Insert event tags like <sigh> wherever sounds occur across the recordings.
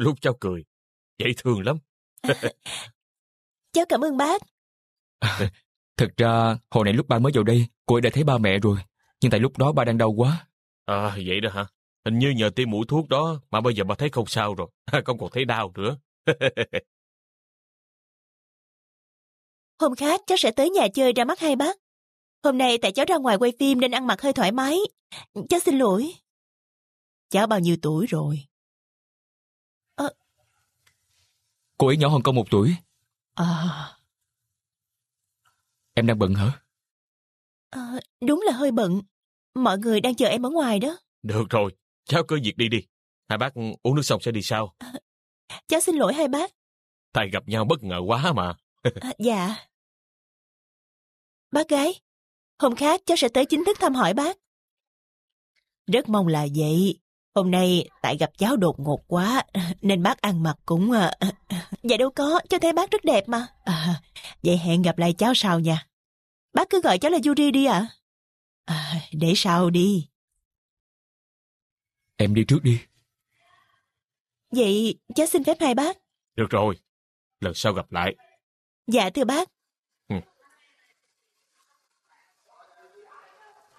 lúc cháu cười dễ thương lắm <laughs> cháu cảm ơn bác à, <laughs> thật ra hồi nãy lúc ba mới vào đây cô ấy đã thấy ba mẹ rồi nhưng tại lúc đó ba đang đau quá à vậy đó hả hình như nhờ tiêm mũi thuốc đó mà bây giờ ba thấy không sao rồi <laughs> không còn thấy đau nữa hôm khác cháu sẽ tới nhà chơi ra mắt hai bác hôm nay tại cháu ra ngoài quay phim nên ăn mặc hơi thoải mái cháu xin lỗi cháu bao nhiêu tuổi rồi Cô ấy nhỏ hơn con một tuổi. À... Em đang bận hả? À, đúng là hơi bận. Mọi người đang chờ em ở ngoài đó. Được rồi, cháu cứ việc đi đi. Hai bác uống nước xong sẽ đi sau. À, cháu xin lỗi hai bác. Tại gặp nhau bất ngờ quá mà. à, dạ. Bác gái, hôm khác cháu sẽ tới chính thức thăm hỏi bác. Rất mong là vậy. Hôm nay tại gặp cháu đột ngột quá <laughs> nên bác ăn mặc cũng... Ờ, <laughs> dạ đâu có, cho thấy bác rất đẹp mà. À, vậy hẹn gặp lại cháu sau nha. Bác cứ gọi cháu là Yuri đi ạ. À? à, để sau đi. Em đi trước đi. Vậy cháu xin phép hai bác. Được rồi, lần sau gặp lại. Dạ thưa bác. Ừ.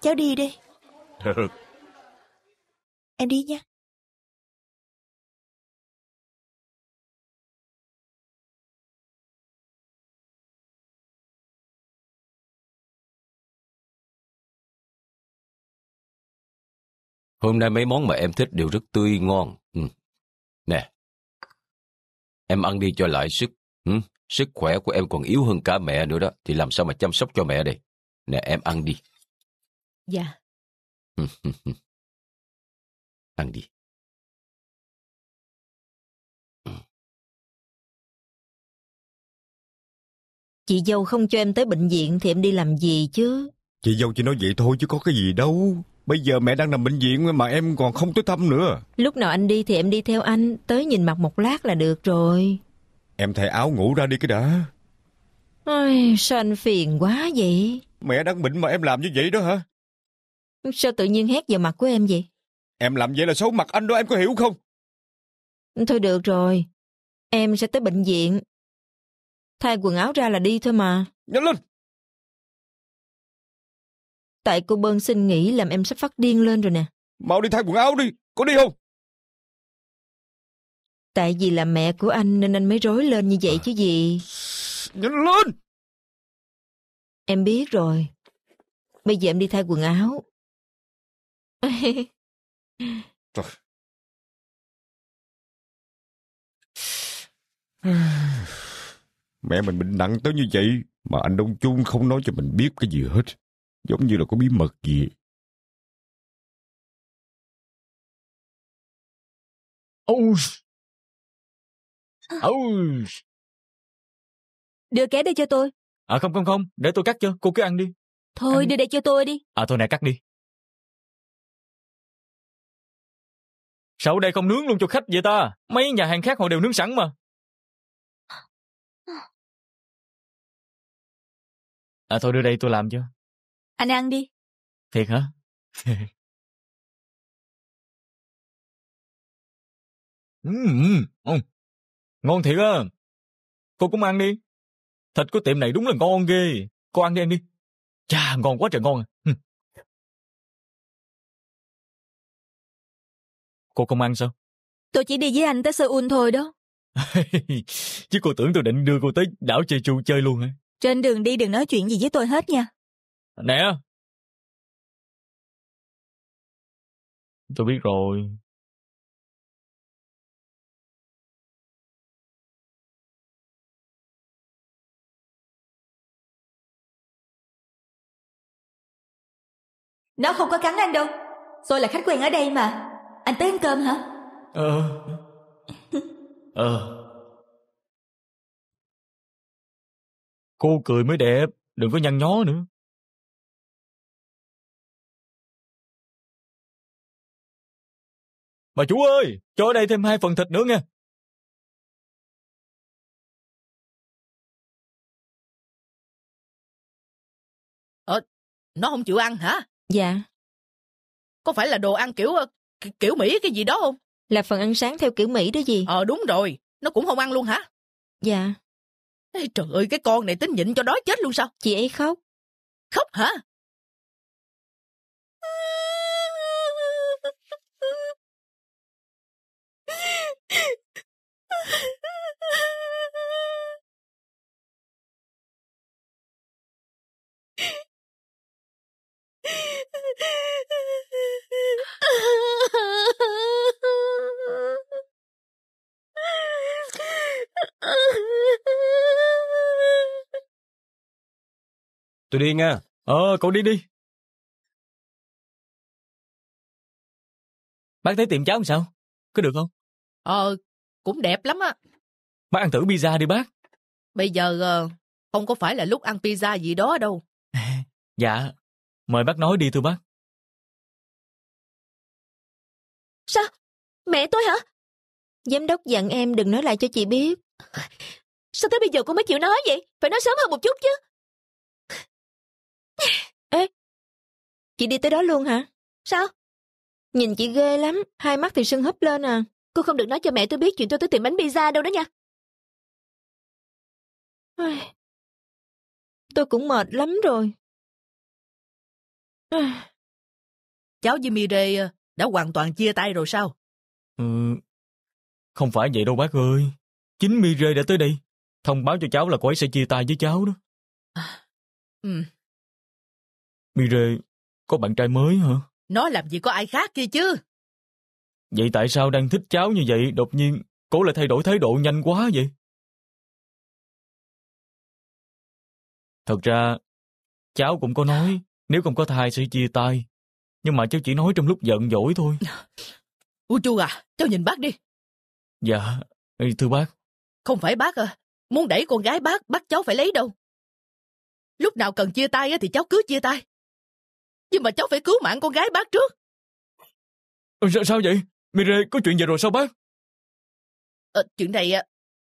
Cháu đi đi. Được. <laughs> Ừ. Em đi nhé. Hôm nay mấy món mà em thích đều rất tươi ngon. Ừ. Nè, em ăn đi cho lại sức. Ừ. Sức khỏe của em còn yếu hơn cả mẹ nữa đó. Thì làm sao mà chăm sóc cho mẹ đây? Nè, em ăn đi. Dạ. Ừ, ừ, ừ ăn đi. Ừ. Chị dâu không cho em tới bệnh viện thì em đi làm gì chứ? Chị dâu chỉ nói vậy thôi chứ có cái gì đâu. Bây giờ mẹ đang nằm bệnh viện mà em còn không tới thăm nữa. Lúc nào anh đi thì em đi theo anh, tới nhìn mặt một lát là được rồi. Em thay áo ngủ ra đi cái đã. Ôi, sao anh phiền quá vậy? Mẹ đang bệnh mà em làm như vậy đó hả? Sao tự nhiên hét vào mặt của em vậy? Em làm vậy là xấu mặt anh đó em có hiểu không? Thôi được rồi. Em sẽ tới bệnh viện. Thay quần áo ra là đi thôi mà. Nhanh lên! Tại cô bơn xin nghỉ làm em sắp phát điên lên rồi nè. Mau đi thay quần áo đi, có đi không? Tại vì là mẹ của anh nên anh mới rối lên như vậy chứ gì. Nhanh lên! Em biết rồi. Bây giờ em đi thay quần áo. <laughs> Doch. Mẹ mình bệnh nặng tới như vậy mà anh Đông chung không nói cho mình biết cái gì hết. Giống như là có bí mật gì. Ôi! Ôi! Ờ. Đưa ké đây cho tôi. À không không không, để tôi cắt cho, cô cứ ăn đi. Thôi, ăn đưa đây cho tôi đi. À thôi nè, cắt đi. Sao ở đây không nướng luôn cho khách vậy ta? Mấy nhà hàng khác họ đều nướng sẵn mà. À thôi đưa đây tôi làm cho. Anh ăn đi. Thiệt hả? <laughs> Ừm, ừ. ngon thiệt á. Cô cũng ăn đi. Thịt của tiệm này đúng là ngon ghê. Cô ăn đi, ăn đi. Chà, ngon quá trời ngon à. Cô không ăn sao? Tôi chỉ đi với anh tới Seoul thôi đó. <laughs> Chứ cô tưởng tôi định đưa cô tới đảo Jeju chơi luôn hả? Trên đường đi đừng nói chuyện gì với tôi hết nha. Nè! Tôi biết rồi. Nó không có cắn anh đâu. Tôi là khách quen ở đây mà anh tới ăn cơm hả ờ <laughs> ờ cô cười mới đẹp đừng có nhăn nhó nữa bà chủ ơi cho đây thêm hai phần thịt nữa nghe ờ nó không chịu ăn hả dạ có phải là đồ ăn kiểu ờ, kiểu Mỹ cái gì đó không? Là phần ăn sáng theo kiểu Mỹ đó gì? Ờ đúng rồi, nó cũng không ăn luôn hả? Dạ. Ê, trời ơi, cái con này tính nhịn cho đói chết luôn sao? Chị ấy khóc. Khóc hả? Tôi đi nha. Ờ, cậu đi đi. Bác thấy tiệm cháu làm sao? Có được không? Ờ, cũng đẹp lắm á. Bác ăn thử pizza đi bác. Bây giờ ờ, không có phải là lúc ăn pizza gì đó đâu. <laughs> dạ, mời bác nói đi thưa bác. Sao? Mẹ tôi hả? Giám đốc dặn em đừng nói lại cho chị biết. Sao tới bây giờ cô mới chịu nói vậy? Phải nói sớm hơn một chút chứ. Chị đi tới đó luôn hả? Sao? Nhìn chị ghê lắm, hai mắt thì sưng húp lên à. Cô không được nói cho mẹ tôi biết chuyện tôi tới tiệm bánh pizza đâu đó nha. Tôi cũng mệt lắm rồi. Cháu với Mire ờ, đã hoàn toàn chia tay rồi sao? Ừ, không phải vậy đâu bác ơi. Chính Mire đã tới đây. Thông báo cho cháu là cô ấy sẽ chia tay với cháu đó. À, ừ. Mire có bạn trai mới hả? Nó làm gì có ai khác kia chứ. Vậy tại sao đang thích cháu như vậy đột nhiên cô lại thay đổi thái độ nhanh quá vậy? Thật ra, cháu cũng có nói nếu không có thai sẽ chia tay. Nhưng mà cháu chỉ nói trong lúc giận dỗi thôi. <laughs> Ủa chu à, cháu nhìn bác đi. Dạ, thưa bác. Không phải bác à, muốn đẩy con gái bác, bác cháu phải lấy đâu. Lúc nào cần chia tay thì cháu cứ chia tay nhưng mà cháu phải cứu mạng con gái bác trước. Ờ, sao, sao vậy? Mire, có chuyện gì rồi sao bác? À, chuyện này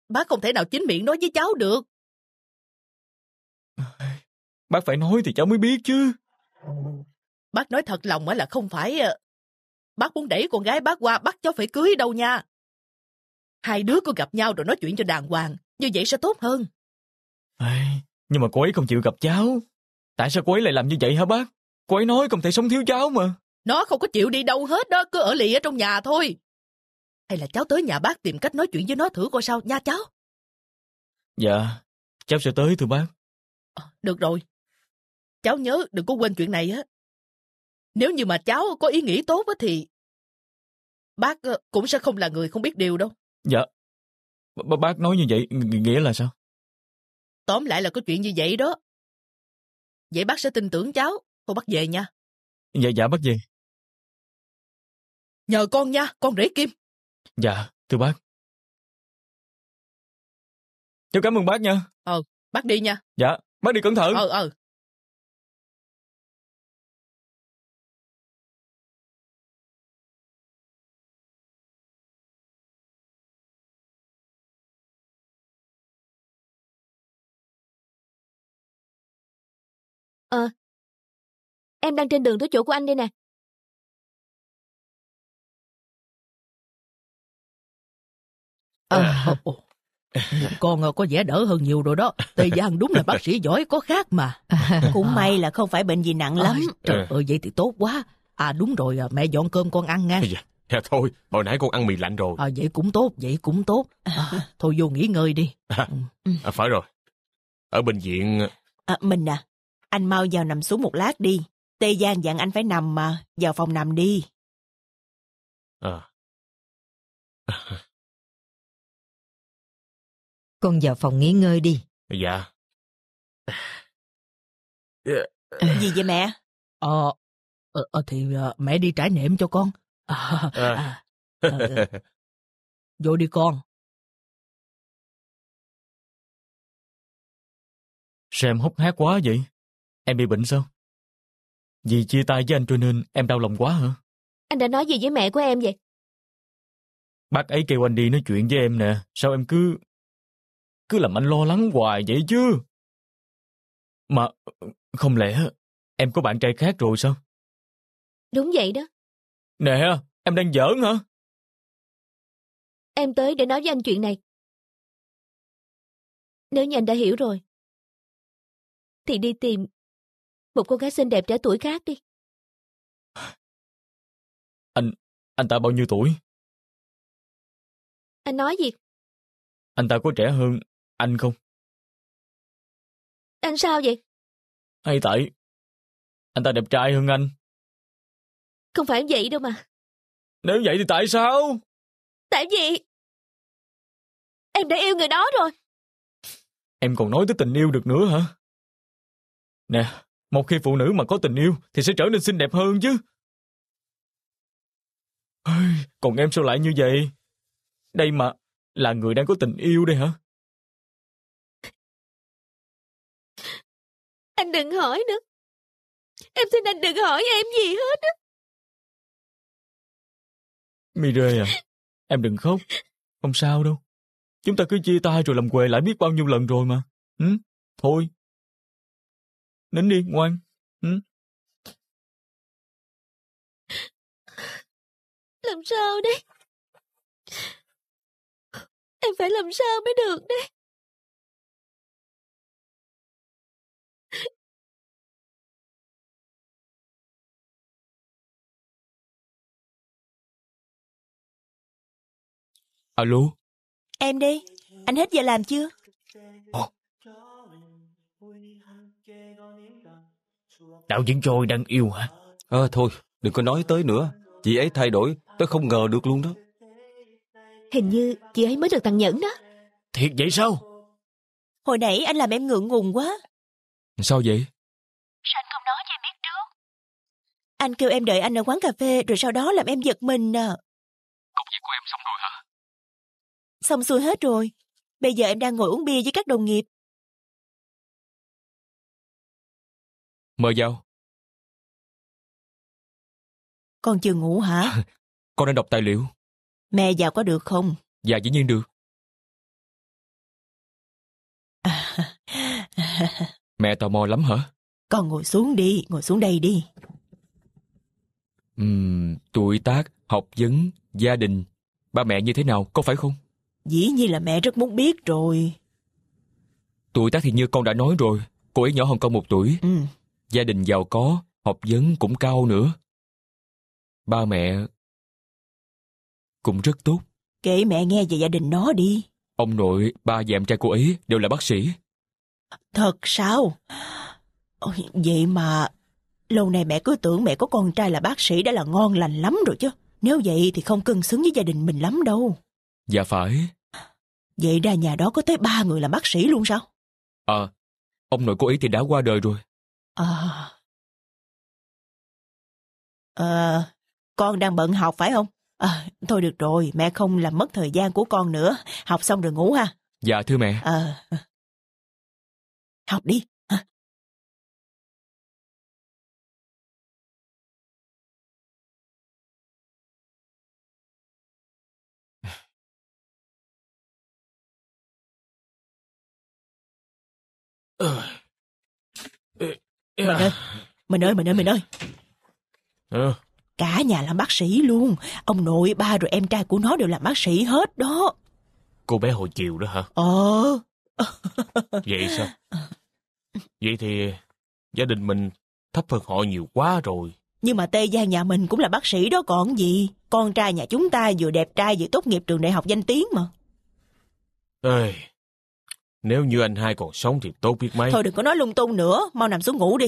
bác không thể nào chính miệng nói với cháu được. Bác phải nói thì cháu mới biết chứ. Bác nói thật lòng là không phải... Ờ, bác muốn đẩy con gái bác qua bắt cháu phải cưới đâu nha. Hai đứa có gặp nhau rồi nói chuyện cho đàng hoàng, như vậy sẽ tốt hơn. À, nhưng mà cô ấy không chịu gặp cháu. Tại sao cô ấy lại làm như vậy hả bác? Cô ấy nói không thể sống thiếu cháu mà. Nó không có chịu đi đâu hết đó, cứ ở lì ở trong nhà thôi. Hay là cháu tới nhà bác tìm cách nói chuyện với nó thử coi sao nha cháu. Dạ, cháu sẽ tới thưa bác. À, được rồi. Cháu nhớ đừng có quên chuyện này á. Nếu như mà cháu có ý nghĩ tốt á thì bác ờ, cũng sẽ không là người không biết điều đâu. Dạ. B bác nói như vậy nghĩa là sao? Tóm lại là có chuyện như vậy đó. Vậy bác sẽ tin tưởng cháu Tôi bắt về nha. Dạ, dạ bắt về. Nhờ con nha, con rể Kim. Dạ, thưa bác. Cháu cảm ơn bác nha. Ừ, bác đi nha. Dạ, bác đi cẩn thận. Ừ ừ. Ờ, ờ. ờ Em đang trên đường tới chỗ của anh đây nè. À, oh, oh. Con ờ, có vẻ đỡ hơn nhiều rồi đó. Tề <laughs> Giang đúng là bác sĩ giỏi có khác mà. <laughs> Cũng may à. là không phải bệnh gì nặng lắm. trời ơi, vậy thì tốt quá. À đúng rồi, à, mẹ dọn cơm con ăn nha. Dạ, thôi, hồi nãy con ăn mì lạnh rồi. À, vậy cũng tốt, vậy cũng tốt. À, thôi vô nghỉ ngơi đi. <laughs> Ừ. à, phải rồi. Ở bệnh viện... Ờ, à, mình à, anh mau vào nằm xuống một lát đi. Tê Giang dặn anh phải nằm mà, vào phòng nằm đi. À. <laughs> Con vào phòng nghỉ ngơi đi. Dạ. Gì vậy mẹ? Ờ, ờ, ờ thì ờ, mẹ đi trải niệm cho con. <laughs> À, à. À, ờ, vô đi con. Sao em hốc hác quá vậy? Em bị bệnh sao? Vì chia tay với anh cho nên em đau lòng quá hả? Anh đã nói gì với mẹ của em vậy? Bác ấy kêu anh đi nói chuyện với em nè. Sao em cứ... Cứ làm anh lo lắng hoài vậy chứ? Mà không lẽ em có bạn trai khác rồi sao? Đúng vậy đó. Nè, em đang giỡn hả? Em tới để nói với anh chuyện này. Nếu như anh đã hiểu rồi, thì đi tìm một cô gái xinh đẹp trẻ tuổi khác đi. Anh, anh ta bao nhiêu tuổi? Anh nói gì? Anh ta có trẻ hơn anh không? Anh sao vậy? Hay tại, anh ta đẹp trai hơn anh. Không phải vậy đâu mà. Nếu vậy thì tại sao? Tại vì em đã yêu người đó rồi. Em còn nói tới tình yêu được nữa hả? Nè, một khi phụ nữ mà có tình yêu thì sẽ trở nên xinh đẹp hơn chứ. Còn em sao lại như vậy? Đây mà, là người đang có tình yêu đây hả? Anh đừng hỏi nữa. Em xin anh đừng hỏi em gì hết á. Mireille à, em đừng khóc. Không sao đâu. Chúng ta cứ chia tay rồi làm quề lại biết bao nhiêu lần rồi mà. Ừ? Thôi, Nín đi, ngoan. Ừ. Làm sao đấy? Em phải làm sao mới được đấy? Alo Em đi Anh hết giờ làm chưa Ồ, Đạo diễn Trôi đang yêu hả? Ờ à, thôi, đừng có nói tới nữa. Chị ấy thay đổi, tôi không ngờ được luôn đó. Hình như chị ấy mới được tặng nhẫn đó. Thiệt vậy sao? Hồi nãy anh làm em ngượng ngùng quá. Sao vậy? Sao anh không nói cho em biết trước? Anh kêu em đợi anh ở quán cà phê rồi sau đó làm em giật mình à. Công việc của em xong rồi hả? Xong xuôi hết rồi. Bây giờ em đang ngồi uống bia với các đồng nghiệp. mời vào. Con chưa ngủ hả? <laughs> Con đang đọc tài liệu. Mẹ vào có được không? Dạ dĩ nhiên được. <laughs> Mẹ tò mò lắm hả? Con ngồi xuống đi, ngồi xuống đây đi. Uhm, tuổi tác, học vấn, gia đình, ba mẹ như thế nào, có phải không? Dĩ nhiên là mẹ rất muốn biết rồi. Tuổi tác thì như con đã nói rồi, cô ấy nhỏ hơn con một tuổi. Ừ, gia đình giàu có, học vấn cũng cao nữa. Ba mẹ cũng rất tốt. Kể mẹ nghe về gia đình nó đi. Ông nội, ba và em trai cô ấy đều là bác sĩ. Thật sao? Ôi, vậy mà lâu nay mẹ cứ tưởng mẹ có con trai là bác sĩ đã là ngon lành lắm rồi chứ. Nếu vậy thì không cân xứng với gia đình mình lắm đâu. Dạ phải. Vậy ra nhà đó có tới ba người là bác sĩ luôn sao? Ờ, à, ông nội cô ấy thì đã qua đời rồi. À... À, con đang bận học phải không? À, thôi được rồi, mẹ không làm mất thời gian của con nữa. Học xong rồi ngủ ha. Dạ thưa mẹ. À, học đi. Ugh. Mình ơi, mình ơi, mình ơi, mình ơi. Ừ. Cả nhà làm bác sĩ luôn. Ông nội, ba rồi em trai của nó đều làm bác sĩ hết đó. Cô bé hồi chiều đó hả? Ờ. <laughs> Vậy sao? Vậy thì gia đình mình thấp hơn họ nhiều quá rồi. Nhưng mà Tê Giang nhà mình cũng là bác sĩ đó còn gì. Con trai nhà chúng ta vừa đẹp trai vừa tốt nghiệp trường đại học danh tiếng mà. Ê, nếu như anh hai còn sống thì tốt biết mấy. Thôi đừng có nói lung tung nữa, mau nằm xuống ngủ đi.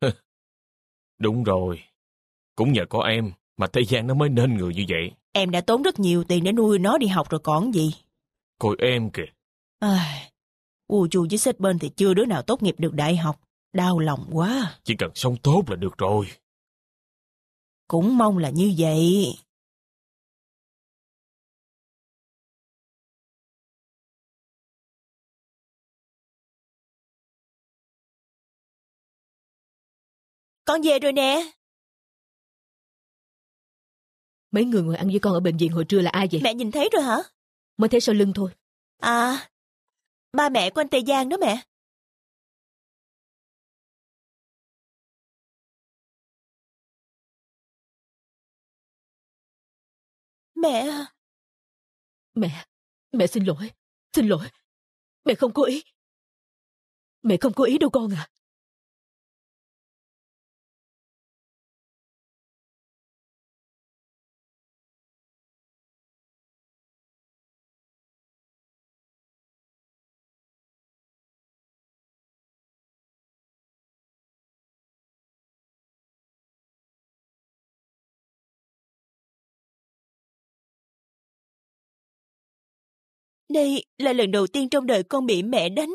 <laughs> Đúng rồi, cũng nhờ có em mà thế gian nó mới nên người như vậy. Em đã tốn rất nhiều tiền để nuôi nó đi học rồi còn gì. Coi em kìa. À, u chu với xếp bên thì chưa đứa nào tốt nghiệp được đại học. Đau lòng quá. Chỉ cần sống tốt là được rồi. Cũng mong là như vậy. con về rồi nè. Mấy người ngồi ăn với con ở bệnh viện hồi trưa là ai vậy? Mẹ nhìn thấy rồi hả? Mới thấy sau lưng thôi. À, ba mẹ của anh Tây Giang đó mẹ. Mẹ à. Mẹ, mẹ xin lỗi, xin lỗi. Mẹ không cố ý. Mẹ không cố ý đâu con à. Đây là lần đầu tiên trong đời con bị mẹ đánh.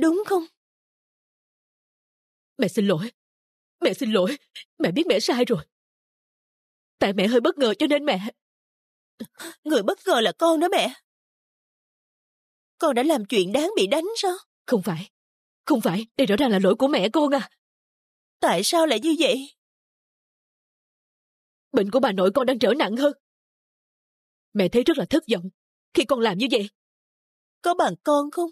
Đúng không? Mẹ xin lỗi. Mẹ xin lỗi. Mẹ biết mẹ sai rồi. Tại mẹ hơi bất ngờ cho nên mẹ... Người bất ngờ là con đó mẹ. Con đã làm chuyện đáng bị đánh sao? Không phải. Không phải. Đây rõ ràng là lỗi của mẹ con à. Tại sao lại như vậy? Bệnh của bà nội con đang trở nặng hơn. Mẹ thấy rất là thất vọng khi con làm như vậy có bằng con không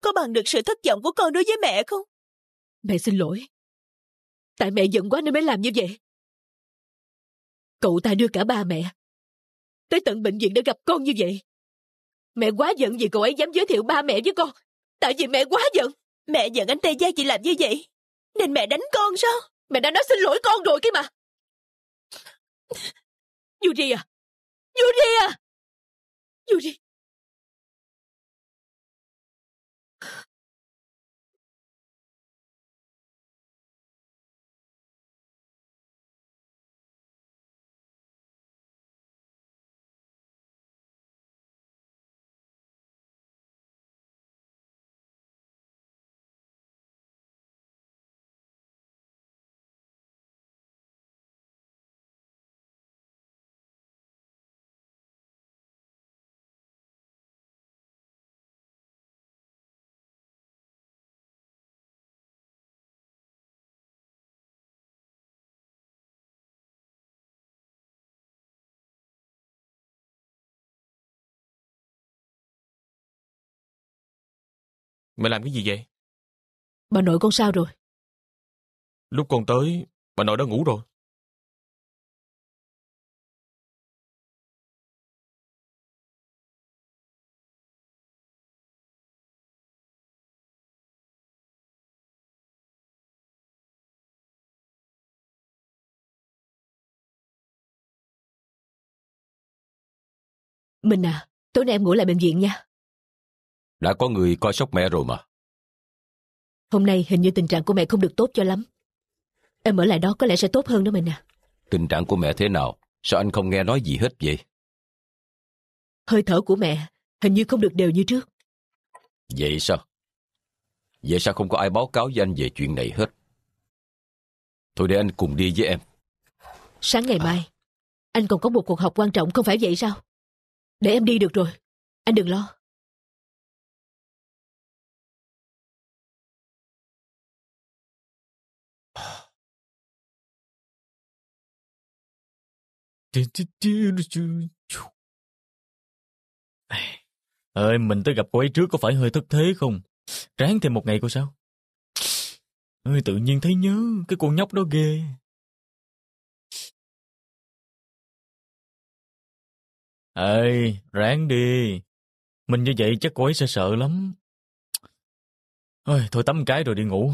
có bằng được sự thất vọng của con đối với mẹ không mẹ xin lỗi tại mẹ giận quá nên mới làm như vậy cậu ta đưa cả ba mẹ tới tận bệnh viện để gặp con như vậy mẹ quá giận vì cậu ấy dám giới thiệu ba mẹ với con tại vì mẹ quá giận mẹ giận anh tê gia chị làm như vậy nên mẹ đánh con sao mẹ đã nói xin lỗi con rồi kia mà yuri à yuri à 有人。Mày làm cái gì vậy? Bà nội con sao rồi? Lúc con tới, bà nội đã ngủ rồi. Mình à, tối nay em ngủ lại bệnh viện nha. Đã có người coi sóc mẹ rồi mà. Hôm nay hình như tình trạng của mẹ không được tốt cho lắm. Em ở lại đó có lẽ sẽ tốt hơn đó mình à. Tình trạng của mẹ thế nào? Sao anh không nghe nói gì hết vậy? Hơi thở của mẹ hình như không được đều như trước. Vậy sao? Vậy sao không có ai báo cáo với anh về chuyện này hết? Thôi để anh cùng đi với em. Sáng ngày à. mai, anh còn có một cuộc họp quan trọng không phải vậy sao? Để em đi được rồi, anh đừng lo. Ơi, mình tới gặp cô ấy trước có phải hơi thất thế không? Ráng thêm một ngày cô sao? Ơi, tự nhiên thấy nhớ, cái con nhóc đó ghê. ơi ráng đi. Mình như vậy chắc cô ấy sẽ sợ lắm. Ôi, thôi tắm cái rồi đi ngủ.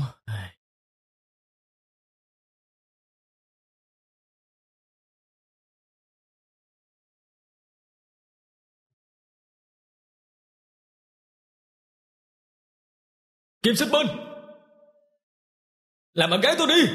Kim Sách Binh Làm bạn gái tôi đi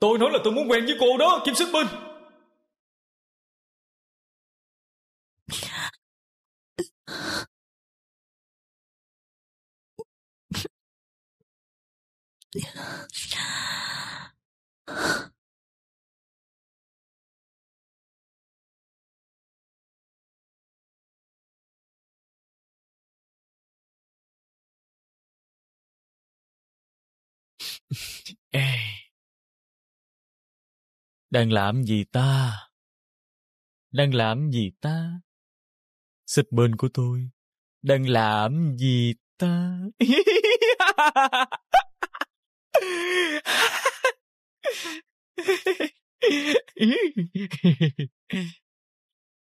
Tôi nói là tôi muốn quen với cô đó, Kim Sức Minh. Yeah. Đang làm gì ta? Đang làm gì ta? Xịt bên của tôi. Đang làm gì ta? <laughs>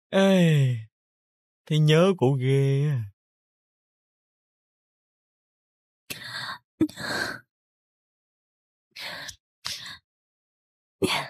Ê, thấy nhớ cổ ghê à. Yeah. <laughs>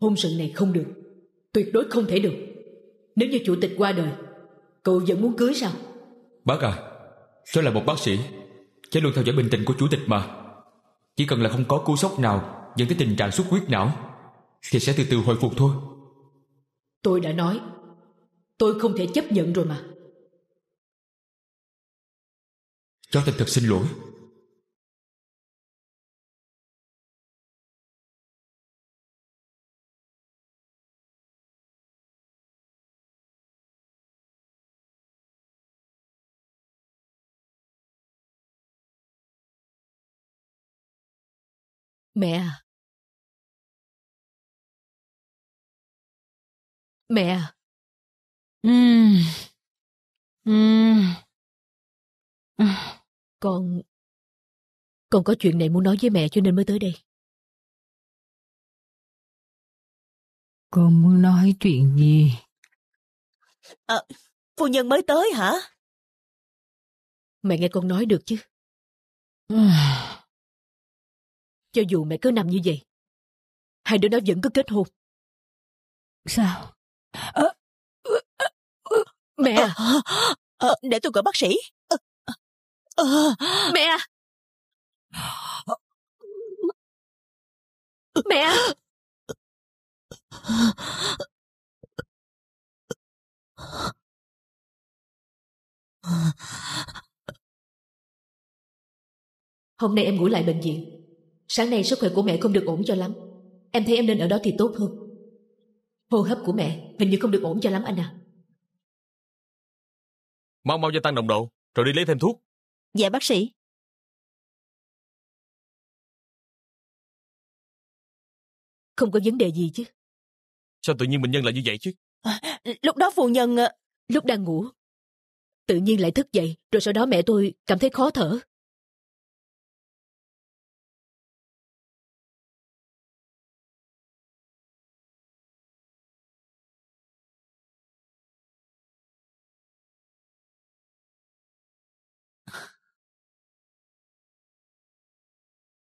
Hôn sự này không được Tuyệt đối không thể được Nếu như chủ tịch qua đời Cậu vẫn muốn cưới sao Bác à Tôi là một bác sĩ Cháu luôn theo dõi bình tình của chủ tịch mà Chỉ cần là không có cú sốc nào Dẫn tới tình trạng xuất huyết não Thì sẽ từ từ hồi phục thôi Tôi đã nói Tôi không thể chấp nhận rồi mà Cháu thật thật xin lỗi Mẹ à! Mẹ à! Uhm. Uhm. Con... Con có chuyện này muốn nói với mẹ cho nên mới tới đây. Con muốn nói chuyện gì? À, phu nhân mới tới hả? Mẹ nghe con nói được chứ? cho dù mẹ cứ nằm như vậy. Hai đứa nó vẫn cứ kết hôn. Sao? Ờ, ờ, ờ, mẹ! À, để tôi gọi bác sĩ. Mẹ à, mẹ! à, Hôm nay em ngủ lại bệnh viện Sáng nay sức khỏe của mẹ không được ổn cho lắm Em thấy em nên ở đó thì tốt hơn Hô hấp của mẹ hình như không được ổn cho lắm anh à Mau mau gia tăng nồng độ Rồi đi lấy thêm thuốc Dạ bác sĩ Không có vấn đề gì chứ Sao tự nhiên bệnh nhân lại như vậy chứ à, Lúc đó phụ nhân à, Lúc đang ngủ Tự nhiên lại thức dậy Rồi sau đó mẹ tôi cảm thấy khó thở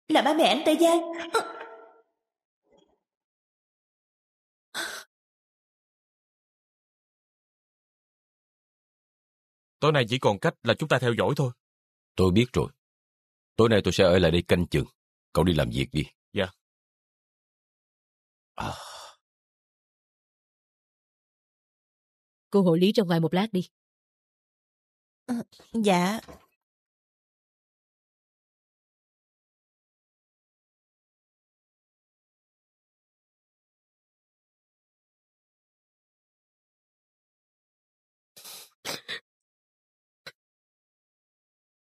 Là ba mẹ anh Tây Giang. Tối nay chỉ còn cách là chúng ta theo dõi thôi. Tôi biết rồi. Tối nay tôi sẽ ở lại đây canh chừng. Cậu đi làm việc đi. Dạ. À. Cô hộ lý ra ngoài một lát đi. À, dạ.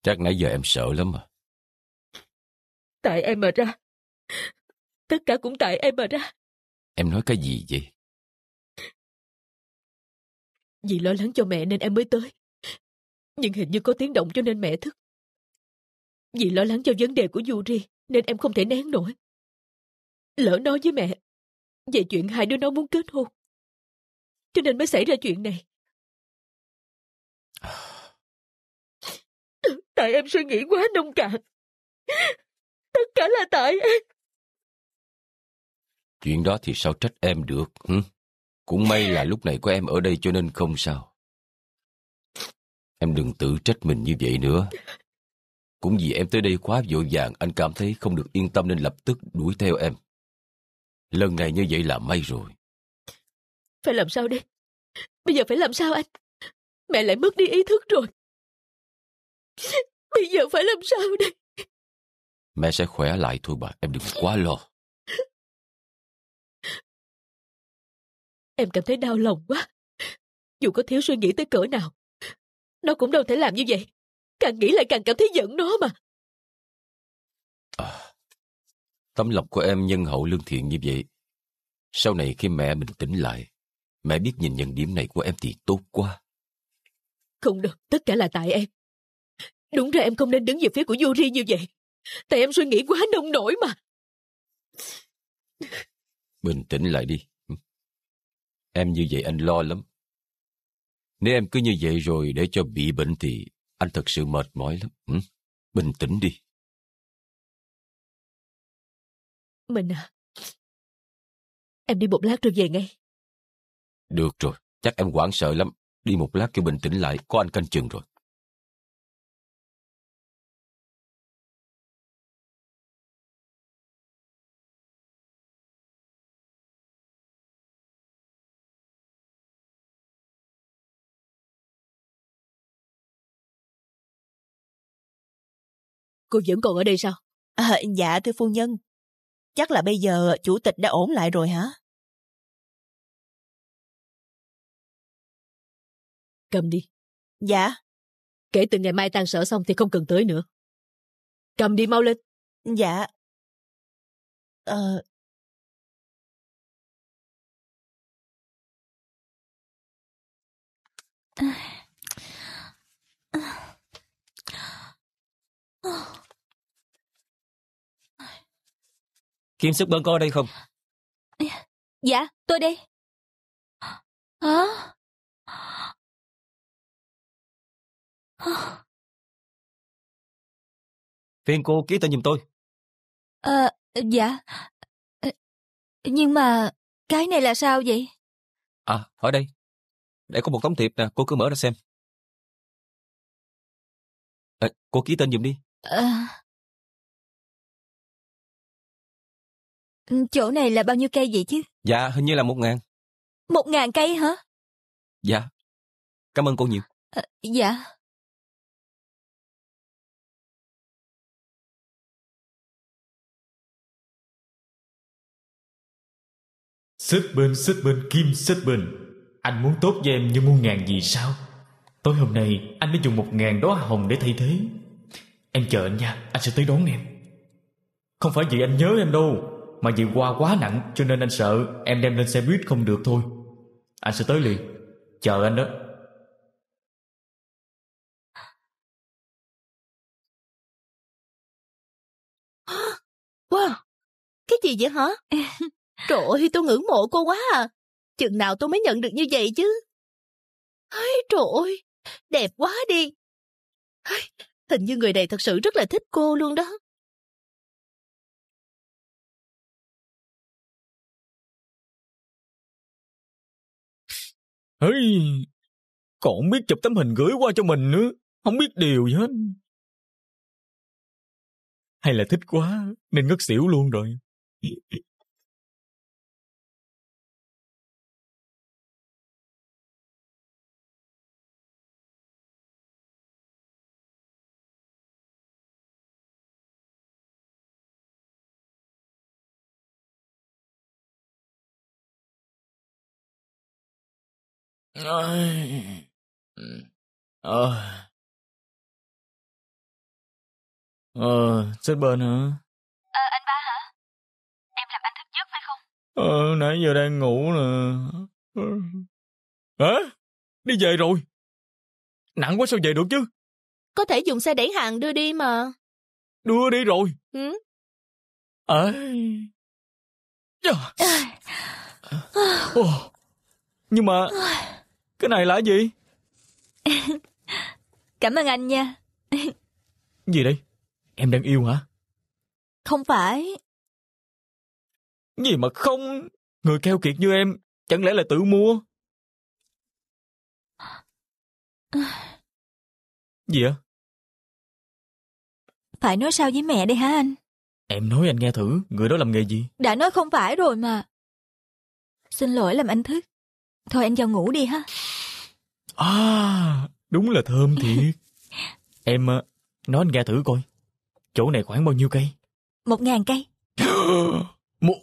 Chắc nãy giờ em sợ lắm à. Tại em mà ra. Tất cả cũng tại em mà ra. Em nói cái gì vậy? Vì lo lắng cho mẹ nên em mới tới. Nhưng hình như có tiếng động cho nên mẹ thức. Vì lo lắng cho vấn đề của Yuri nên em không thể nén nổi. Lỡ nói với mẹ về chuyện hai đứa nó muốn kết hôn. Cho nên mới xảy ra chuyện này. Tại em suy nghĩ quá nông cạn. Tất cả là tại em. Chuyện đó thì sao trách em được? Hử? Cũng may là lúc này có em ở đây cho nên không sao. Em đừng tự trách mình như vậy nữa. Cũng vì em tới đây quá vội vàng, anh cảm thấy không được yên tâm nên lập tức đuổi theo em. Lần này như vậy là may rồi. Phải làm sao đây? Bây giờ phải làm sao anh? Mẹ lại mất đi ý thức rồi. <laughs> Bây giờ phải làm sao đây? Mẹ sẽ khỏe lại thôi bà, em đừng quá lo. Em cảm thấy đau lòng quá. Dù có thiếu suy nghĩ tới cỡ nào, nó cũng đâu thể làm như vậy. Càng nghĩ lại càng cảm thấy giận nó mà. À, tấm lòng của em nhân hậu lương thiện như vậy. Sau này khi mẹ bình tĩnh lại, mẹ biết nhìn nhận điểm này của em thì tốt quá. Không được, tất cả là tại em. Đúng ra em không nên đứng về phía của Yuri như vậy. Tại em suy nghĩ quá nông nổi mà. Bình tĩnh lại đi. Em như vậy anh lo lắm. Nếu em cứ như vậy rồi để cho bị bệnh thì anh thật sự mệt mỏi lắm. Ừ, bình tĩnh đi. Mình à? Em đi một lát rồi về ngay. Được rồi, chắc em hoảng sợ lắm. Đi một lát kêu bình tĩnh lại, có anh canh chừng rồi. cô vẫn còn ở đây sao? À, dạ thưa phu nhân, chắc là bây giờ chủ tịch đã ổn lại rồi hả? Cầm đi. Dạ. Kể từ ngày mai tan sở xong thì không cần tới nữa. Cầm đi mau lên. Dạ. Ờ, Oh. Kim Sức Bân có ở đây không? Dạ, tôi đây. Hả? À? à? cô ký tên giùm tôi. à, dạ. Ờ, nhưng mà cái này là sao vậy? À, ở đây. Để có một tấm thiệp nè, cô cứ mở ra xem. À, cô ký tên giùm đi. À... Ừ, chỗ này là bao nhiêu cây vậy chứ? Dạ, hình như là một ngàn. Một ngàn cây hả? Dạ. Cảm ơn cô nhiều. À, dạ. Xếp bên, xếp bên, kim xếp bên. Anh muốn tốt với em như muôn ngàn gì sao? Tối hôm nay anh đã dùng một ngàn đó hồng để thay thế. Em chờ anh nha, anh sẽ tới đón em. Không phải vì anh nhớ em đâu, mà vì qua quá nặng cho nên anh sợ Em đem lên xe buýt không được thôi Anh sẽ tới liền Chờ anh đó <gasps> Wow Cái gì vậy hả <laughs> Trời ơi tôi ngưỡng mộ cô quá à Chừng nào tôi mới nhận được như vậy chứ Ây, Trời ơi Đẹp quá đi Hình như người này thật sự rất là thích cô luôn đó Hey, còn biết chụp tấm hình gửi qua cho mình nữa, không biết điều gì hết. Hay là thích quá nên ngất xỉu luôn rồi. ơi ừ. ờ ờ chết bơn hả ờ anh ba hả em làm anh thức giấc phải không ờ nãy giờ đang ngủ nè ờ. hả à, đi về rồi nặng quá sao về được chứ có thể dùng xe đẩy hàng đưa đi mà đưa đi rồi ừ ờ à. yeah. nhưng mà cái này là gì? <laughs> Cảm ơn anh nha. gì đây? Em đang yêu hả? Không phải. Gì mà không? Người keo kiệt như em, chẳng lẽ là tự mua? Gì ạ? Phải nói sao với mẹ đây hả anh? Em nói anh nghe thử, người đó làm nghề gì? Đã nói không phải rồi mà. Xin lỗi làm anh thức. Thôi anh vào ngủ đi ha. À, đúng là thơm thiệt. <laughs> em, ờ, nói anh nghe thử coi. Chỗ này khoảng bao nhiêu cây? Một ngàn cây. <gasps> một...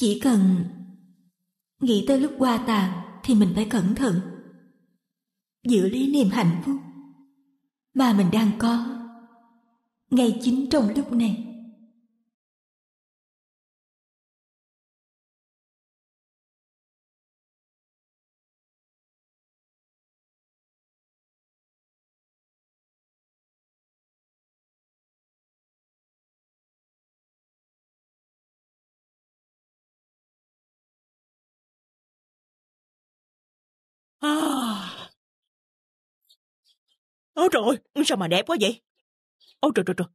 Chỉ cần... Nghĩ tới lúc qua tàn thì mình phải cẩn thận. Giữ lý niềm hạnh phúc mà mình đang có ngay chính trong lúc này. Ôi trời ơi, sao mà đẹp quá vậy? Ôi trời trời trời.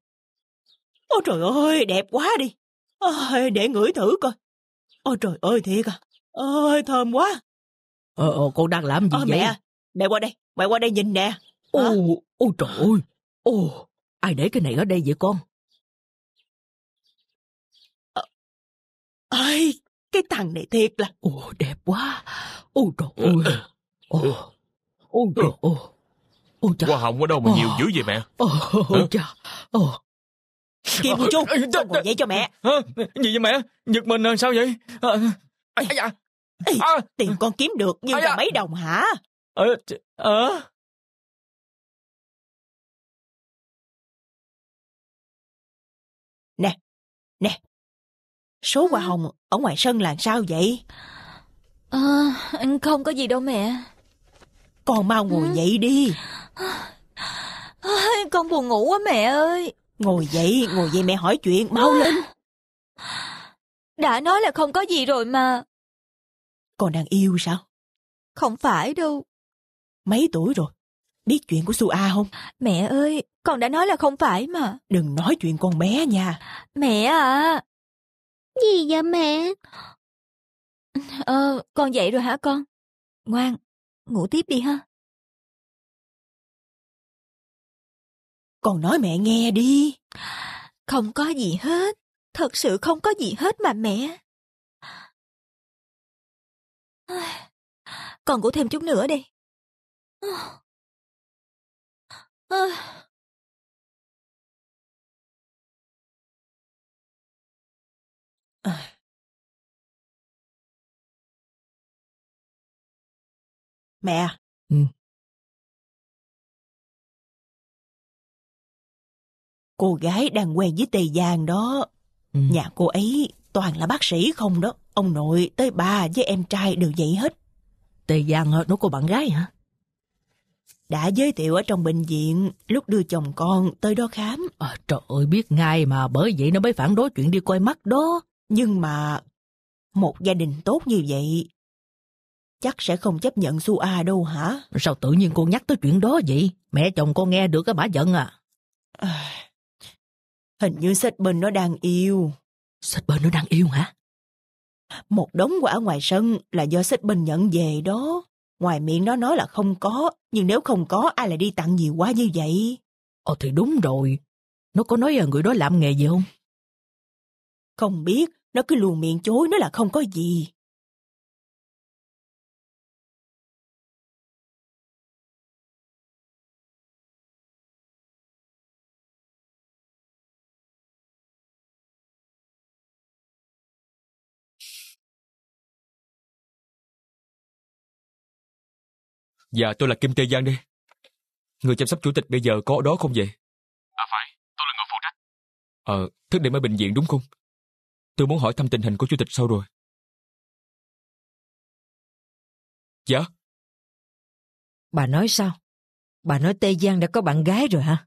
Ôi trời ơi, đẹp quá đi. Ôi, để ngửi thử coi. Ôi trời ơi, thiệt à. Ôi, thơm quá. Ờ, ờ cô đang làm gì Ôi, vậy? Mẹ, mẹ qua đây, mẹ qua đây nhìn nè. Ô, ô trời ơi. Ô, ai để cái này ở đây vậy con? ơi ờ, cái thằng này thiệt là ồ đẹp quá Ô trời ờ, ơi Ô, ờ, ô trời ơi Ôi Hoa hồng ở đâu mà nhiều ờ. dữ vậy mẹ Ôi trời, Kim cô chú ờ, ờ, Tôi ngồi dậy cho mẹ Hả? Gì vậy mẹ Giật mình à, sao vậy à, à, tiền con kiếm được nhưng là mấy đồng hả à, à. Nè Nè Số hoa hồng ở ngoài sân là sao vậy à, Không có gì đâu mẹ con mau ngồi ừ. dậy đi Con buồn ngủ quá mẹ ơi Ngồi dậy, ngồi dậy mẹ hỏi chuyện, mau lên Đã nói là không có gì rồi mà Con đang yêu sao? Không phải đâu Mấy tuổi rồi? Biết chuyện của Su A không? Mẹ ơi, con đã nói là không phải mà Đừng nói chuyện con bé nha Mẹ à Gì vậy mẹ? Ờ, con dậy rồi hả con? Ngoan, ngủ tiếp đi ha. Còn nói mẹ nghe đi. Không có gì hết, thật sự không có gì hết mà mẹ. Còn ngủ thêm chút nữa đi. À. Mẹ. À? Ừ. Cô gái đang quen với Tề Giang đó. Ừ. Nhà cô ấy toàn là bác sĩ không đó. Ông nội tới ba với em trai đều vậy hết. Tề Giang nó cô bạn gái hả? Đã giới thiệu ở trong bệnh viện lúc đưa chồng con tới đó khám. À, trời ơi, biết ngay mà bởi vậy nó mới phản đối chuyện đi coi mắt đó. Nhưng mà một gia đình tốt như vậy chắc sẽ không chấp nhận Su A đâu hả? Sao tự nhiên con nhắc tới chuyện đó vậy? Mẹ chồng con nghe được cái bả giận à? Ờ. hình như sách bên nó đang yêu. Sách bên nó đang yêu hả? Một đống quả ngoài sân là do sách bên nhận về đó. Ngoài miệng nó nói là không có, nhưng nếu không có ai lại đi tặng nhiều quá như vậy? Ờ thì đúng rồi. Nó có nói là người đó làm nghề gì không? Không biết, nó cứ luồn miệng chối nó là không có gì. Dạ, tôi là Kim Tê Giang đi. Người chăm sóc chủ tịch bây giờ có ở đó không vậy? À phải, tôi là người phụ trách. Ờ, thức đêm ở bệnh viện đúng không? Tôi muốn hỏi thăm tình hình của chủ tịch sau rồi. Dạ. Bà nói sao? Bà nói Tê Giang đã có bạn gái rồi hả?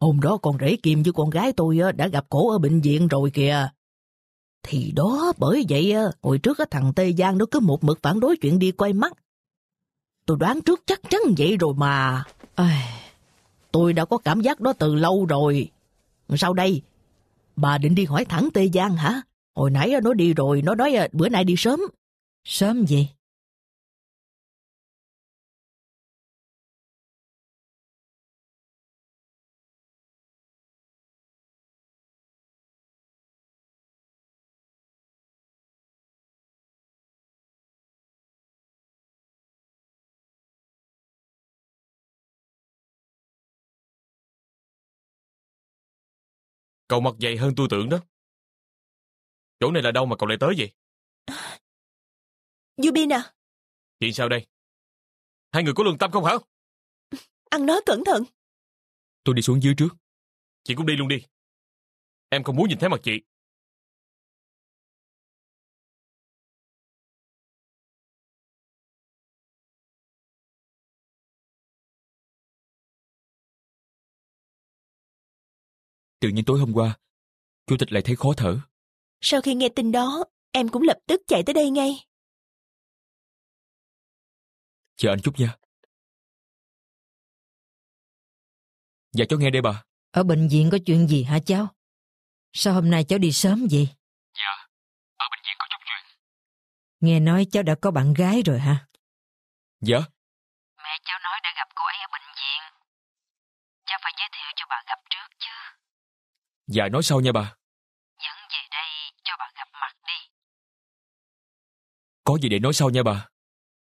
Hôm đó con rể Kim với con gái tôi đã gặp cổ ở bệnh viện rồi kìa. Thì đó, bởi vậy hồi trước thằng Tê Giang nó cứ một mực phản đối chuyện đi quay mắt Tôi đoán trước chắc chắn vậy rồi mà. À, tôi đã có cảm giác đó từ lâu rồi. Sao đây? Bà định đi hỏi thẳng Tê Giang hả? Hồi nãy nó đi rồi, nó nói à, bữa nay đi sớm. Sớm gì? Cậu mặt dày hơn tôi tưởng đó. Chỗ này là đâu mà cậu lại tới vậy? <gasps> Yubin à? Chuyện sao đây? Hai người có lương tâm không hả? <laughs> Ăn nói cẩn thận. Tôi đi xuống dưới trước. Chị cũng đi luôn đi. Em không muốn nhìn thấy mặt chị. Tự nhiên tối hôm qua, chủ tịch lại thấy khó thở. Sau khi nghe tin đó, em cũng lập tức chạy tới đây ngay. Chờ anh chút nha. Dạ cháu nghe đây bà. Ở bệnh viện có chuyện gì hả cháu? Sao hôm nay cháu đi sớm vậy? Dạ, ở bệnh viện có chút chuyện. Nghe nói cháu đã có bạn gái rồi hả? Dạ. Mẹ cháu nói đã gặp cô ấy ở bệnh viện. Cháu phải giới thiệu cho bà gặp Dạ nói sau nha bà. Những gì đây cho bà gặp mặt đi. Có gì để nói sau nha bà.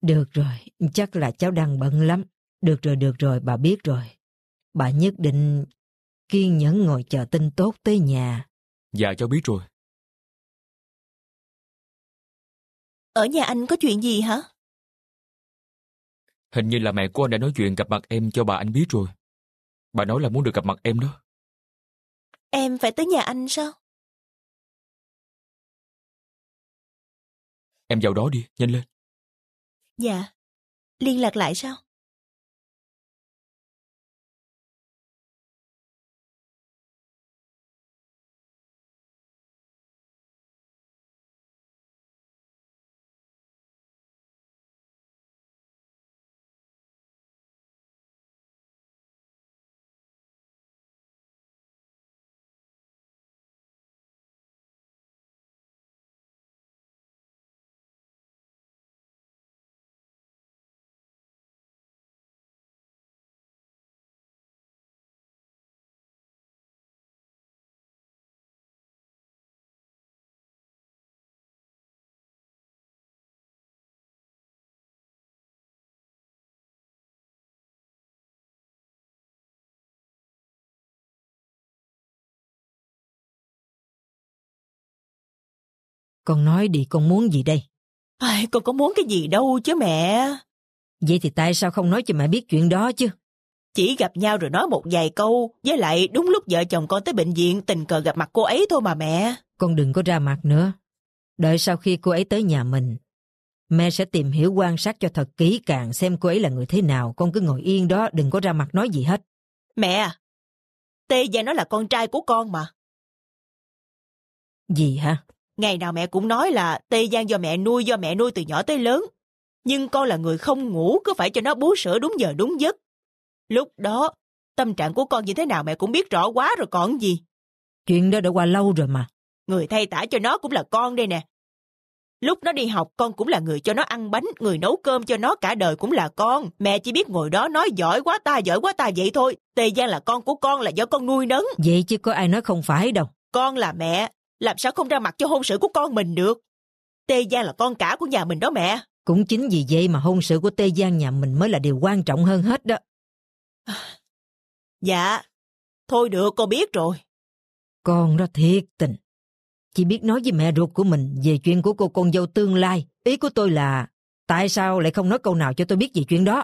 Được rồi, chắc là cháu đang bận lắm. Được rồi, được rồi, bà biết rồi. Bà nhất định kiên nhẫn ngồi chờ tin tốt tới nhà. Dạ cháu biết rồi. Ở nhà anh có chuyện gì hả? Hình như là mẹ của anh đã nói chuyện gặp mặt em cho bà anh biết rồi. Bà nói là muốn được gặp mặt em đó. Em phải tới nhà anh sao? Em vào đó đi, nhanh lên. Dạ. Liên lạc lại sao? Con nói đi con muốn gì đây? Ai, con có muốn cái gì đâu chứ mẹ. Vậy thì tại sao không nói cho mẹ biết chuyện đó chứ? Chỉ gặp nhau rồi nói một vài câu, với lại đúng lúc vợ chồng con tới bệnh viện tình cờ gặp mặt cô ấy thôi mà mẹ. Con đừng có ra mặt nữa. Đợi sau khi cô ấy tới nhà mình, mẹ sẽ tìm hiểu quan sát cho thật kỹ càng xem cô ấy là người thế nào. Con cứ ngồi yên đó, đừng có ra mặt nói gì hết. Mẹ, Tê Gia nó là con trai của con mà. Gì hả? ngày nào mẹ cũng nói là tê Giang do mẹ nuôi do mẹ nuôi từ nhỏ tới lớn nhưng con là người không ngủ cứ phải cho nó bú sữa đúng giờ đúng giấc lúc đó tâm trạng của con như thế nào mẹ cũng biết rõ quá rồi còn gì chuyện đó đã qua lâu rồi mà người thay tả cho nó cũng là con đây nè lúc nó đi học con cũng là người cho nó ăn bánh người nấu cơm cho nó cả đời cũng là con mẹ chỉ biết ngồi đó nói giỏi quá ta giỏi quá ta vậy thôi Tê giang là con của con là do con nuôi nấng vậy chứ có ai nói không phải đâu con là mẹ làm sao không ra mặt cho hôn sự của con mình được tê giang là con cả của nhà mình đó mẹ cũng chính vì vậy mà hôn sự của tê giang nhà mình mới là điều quan trọng hơn hết đó <sighs> dạ thôi được con biết rồi con đó thiệt tình chỉ biết nói với mẹ ruột của mình về chuyện của cô con dâu tương lai ý của tôi là tại sao lại không nói câu nào cho tôi biết về chuyện đó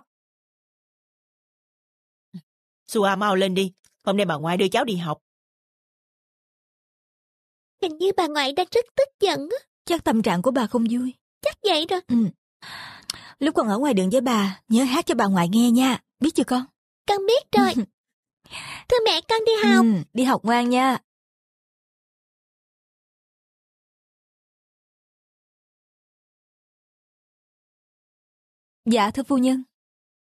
Sua mau lên đi, hôm nay bà ngoại đưa cháu đi học, Hình như bà ngoại đang rất tức giận Chắc tâm trạng của bà không vui. Chắc vậy rồi. Ừ. Lúc còn ở ngoài đường với bà, nhớ hát cho bà ngoại nghe nha. Biết chưa con? Con biết rồi. <laughs> Thưa mẹ con đi ừ, học. Ừ, đi học ngoan nha. Dạ thưa phu nhân.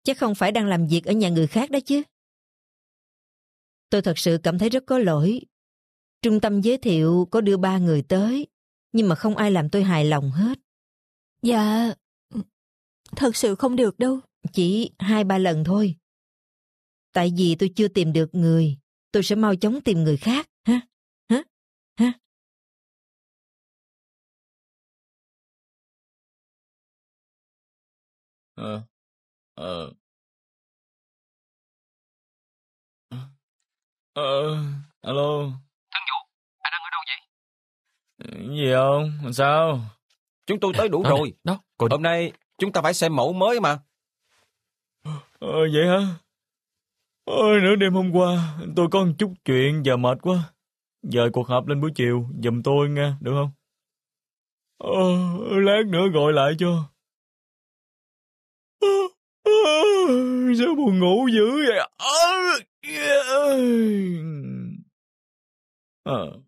Chắc không phải đang làm việc ở nhà người khác đó chứ. Tôi thật sự cảm thấy rất có lỗi Trung tâm giới thiệu có đưa ba người tới, nhưng mà không ai làm tôi hài lòng hết. Dạ, thật sự không được đâu. Chỉ hai ba lần thôi. Tại vì tôi chưa tìm được người, tôi sẽ mau chóng tìm người khác, Hả? Hả? Hả? Ờ, ờ. Ờ. Ờ. Alo. Gì không? Làm sao? Chúng tôi tới đủ đó, rồi. Đó, cô... Hôm nay chúng ta phải xem mẫu mới mà. Ờ, vậy hả? Ôi, nửa đêm hôm qua, tôi có một chút chuyện và mệt quá. giờ cuộc họp lên buổi chiều giùm tôi nha, được không? Ờ, lát nữa gọi lại cho. À, sao buồn ngủ dữ vậy? Ờ... À,